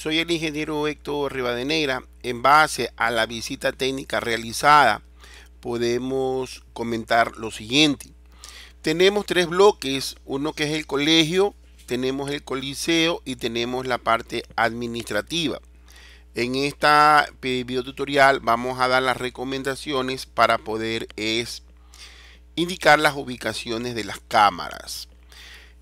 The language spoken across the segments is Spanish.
Soy el ingeniero Héctor Rivadeneira. En base a la visita técnica realizada, podemos comentar lo siguiente. Tenemos tres bloques, uno que es el colegio, tenemos el coliseo y tenemos la parte administrativa. En esta video tutorial vamos a dar las recomendaciones para poder es indicar las ubicaciones de las cámaras.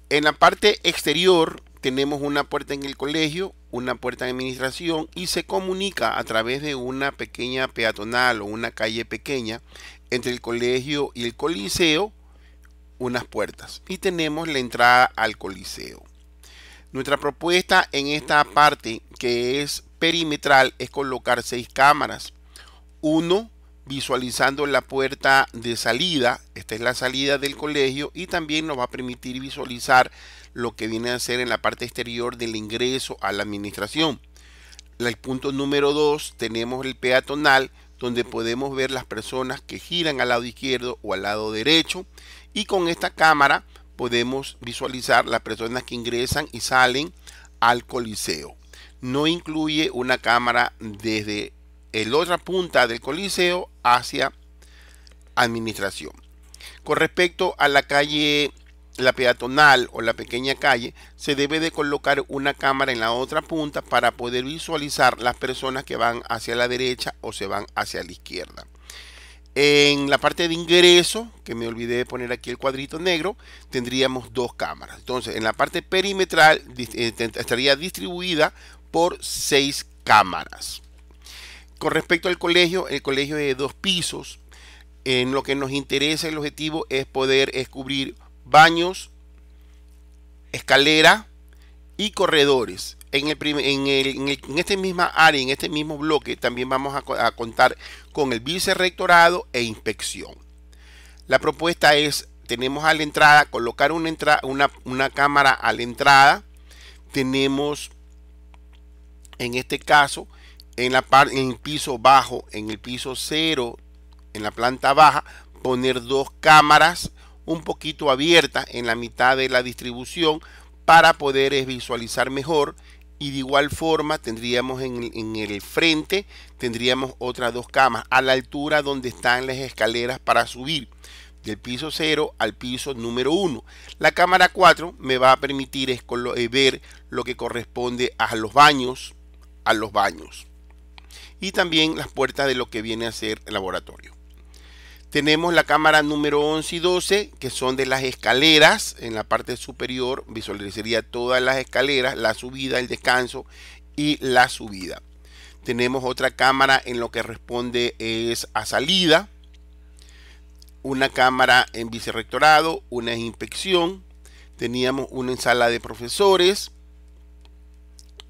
En la parte exterior tenemos una puerta en el colegio, una puerta de administración y se comunica a través de una pequeña peatonal o una calle pequeña entre el colegio y el coliseo unas puertas y tenemos la entrada al coliseo. Nuestra propuesta en esta parte que es perimetral es colocar seis cámaras. Uno visualizando la puerta de salida esta es la salida del colegio y también nos va a permitir visualizar lo que viene a ser en la parte exterior del ingreso a la administración. El punto número 2 tenemos el peatonal donde podemos ver las personas que giran al lado izquierdo o al lado derecho y con esta cámara podemos visualizar las personas que ingresan y salen al coliseo. No incluye una cámara desde el otra punta del coliseo hacia administración. Con respecto a la calle, la peatonal o la pequeña calle, se debe de colocar una cámara en la otra punta para poder visualizar las personas que van hacia la derecha o se van hacia la izquierda. En la parte de ingreso, que me olvidé de poner aquí el cuadrito negro, tendríamos dos cámaras. Entonces, en la parte perimetral eh, estaría distribuida por seis cámaras. Con respecto al colegio, el colegio de dos pisos en lo que nos interesa el objetivo es poder descubrir baños, escalera y corredores. En, el este misma área, en este mismo bloque, también vamos a, contar con el vicerrectorado e inspección. La propuesta es, tenemos a la entrada, colocar una, una, cámara a la entrada. Tenemos, en este caso, en, la en el piso bajo, en el piso cero, en la planta baja, poner dos cámaras un poquito abiertas en la mitad de la distribución para poder visualizar mejor y de igual forma tendríamos en, el frente tendríamos otras dos camas a la altura donde están las escaleras para subir del piso 0 al piso número 1 la cámara 4 me va a permitir eh, ver lo que corresponde a los baños a los baños y también las puertas de lo que viene a ser el laboratorio tenemos la cámara número 11 y 12, que son de las escaleras. En la parte superior visualizaría todas las escaleras, la subida, el descanso y la subida. Tenemos otra cámara en lo que responde es a salida. Una cámara en vicerrectorado, una en inspección. Teníamos una en sala de profesores.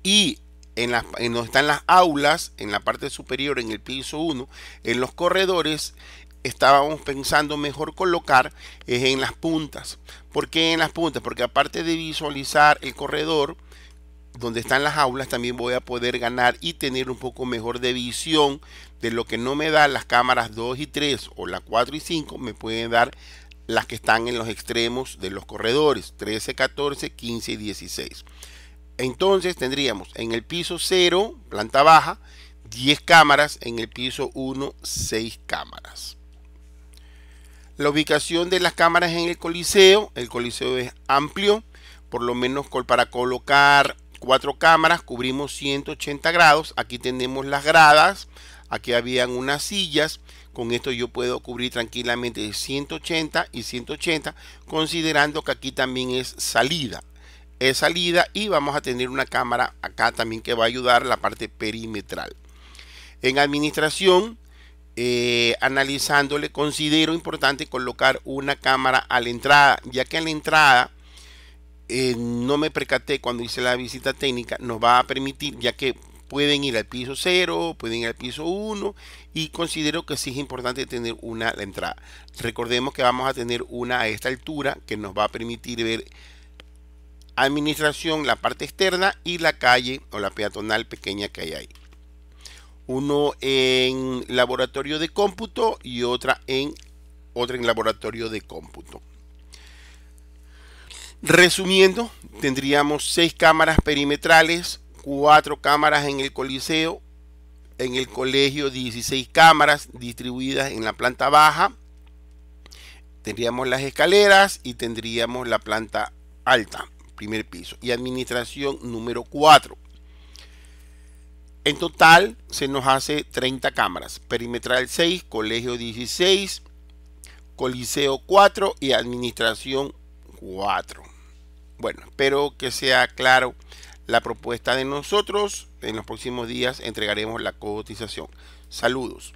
Y en, donde están las aulas, en la parte superior, en el piso 1, en los corredores, estábamos pensando mejor colocar es eh, en las puntas. porque en las puntas? Porque aparte de visualizar el corredor donde están las aulas, también voy a poder ganar y tener un poco mejor de visión de lo que no me dan las cámaras 2 y 3 o la 4 y 5, me pueden dar las que están en los extremos de los corredores 13, 14, 15 y 16. Entonces tendríamos en el piso 0, planta baja, 10 cámaras, en el piso 1, 6 cámaras. La ubicación de las cámaras en el coliseo. El coliseo es amplio, por lo menos para colocar cuatro cámaras cubrimos 180 grados. Aquí tenemos las gradas, aquí habían unas sillas. Con esto yo puedo cubrir tranquilamente 180 y 180, considerando que aquí también es salida. Es salida y vamos a tener una cámara acá también que va a ayudar la parte perimetral. En administración eh, analizándole, considero importante colocar una cámara a la entrada, ya que a la entrada eh, no me percaté cuando hice la visita técnica, nos va a permitir, ya que pueden ir al piso 0, pueden ir al piso 1 y considero que sí es importante tener una a la entrada. Recordemos que vamos a tener una a esta altura que nos va a permitir ver administración, la parte externa y la calle o la peatonal pequeña que hay ahí uno en laboratorio de cómputo y otra en otra en laboratorio de cómputo. Resumiendo, tendríamos seis cámaras perimetrales, cuatro cámaras en el coliseo, en el colegio 16 cámaras distribuidas en la planta baja, tendríamos las escaleras y tendríamos la planta alta, primer piso, y administración número 4. En total se nos hace 30 cámaras. Perimetral 6, colegio 16, coliseo 4 y administración 4. Bueno, espero que sea claro la propuesta de nosotros. En los próximos días entregaremos la cotización. Saludos.